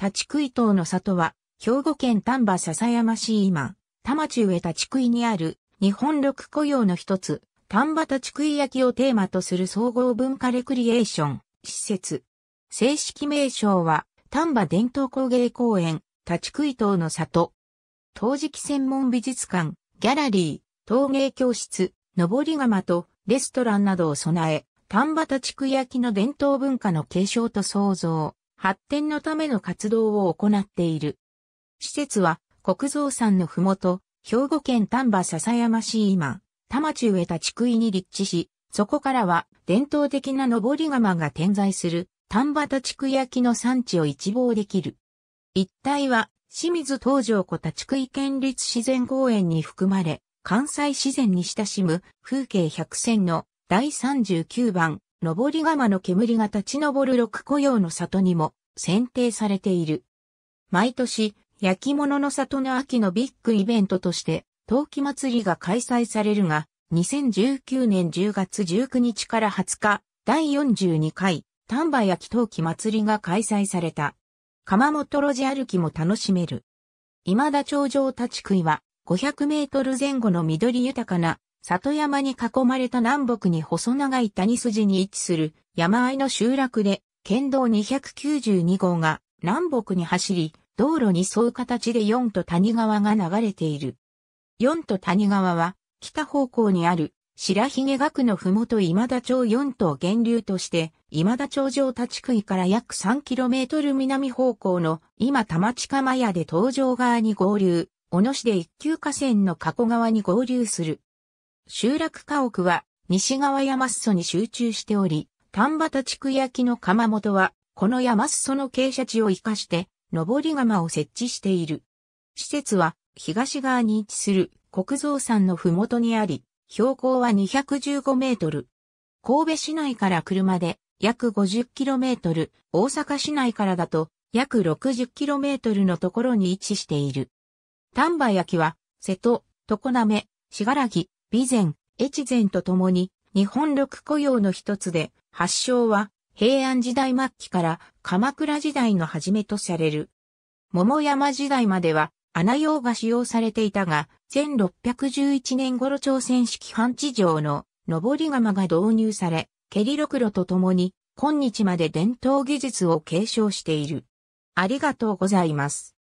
立ち食い島の里は、兵庫県丹波篠山市今、田町上立ち食いにある、日本六雇用の一つ、丹波立ち食い焼きをテーマとする総合文化レクリエーション、施設。正式名称は、丹波伝統工芸公園、立ち食い島の里。陶磁器専門美術館、ギャラリー、陶芸教室、登り窯とレストランなどを備え、丹波立ち食い焼きの伝統文化の継承と創造、発展のための活動を行っている。施設は、国蔵山のふもと、兵庫県丹波笹山市今、田町植田地区に立地し、そこからは伝統的な登り窯が点在する丹波田地区焼の産地を一望できる。一帯は清水東条湖田地区県立自然公園に含まれ、関西自然に親しむ風景100選の第39番上り釜の煙が立ち上る六古用の里にも選定されている。毎年、焼き物の里の秋のビッグイベントとして、陶器祭りが開催されるが、2019年10月19日から20日、第42回、丹波焼き陶器祭りが開催された。釜本路地歩きも楽しめる。今田頂上立ち食いは、500メートル前後の緑豊かな里山に囲まれた南北に細長い谷筋に位置する山あいの集落で、県道292号が南北に走り、道路に沿う形で4と谷川が流れている。4と谷川は、北方向にある白髭岳のふもと今田町4島源流として、今田町上立区から約 3km 南方向の今玉地釜屋で東上側に合流、小野市で一級河川の加古川に合流する。集落家屋は西側山裾に集中しており、丹畑地区焼きの窯元は、この山裾の傾斜地を活かして、上り窯を設置している。施設は、東側に位置する国蔵山のふもとにあり、標高は215メートル。神戸市内から車で約50キロメートル、大阪市内からだと約60キロメートルのところに位置している。丹波焼きは、瀬戸、常滑、信楽、備前、越前と共に日本六古用の一つで、発祥は平安時代末期から鎌倉時代の初めとされる。桃山時代までは穴用が使用されていたが、1611年頃朝鮮式半地上の上り釜が導入され、蹴りろくろと共に今日まで伝統技術を継承している。ありがとうございます。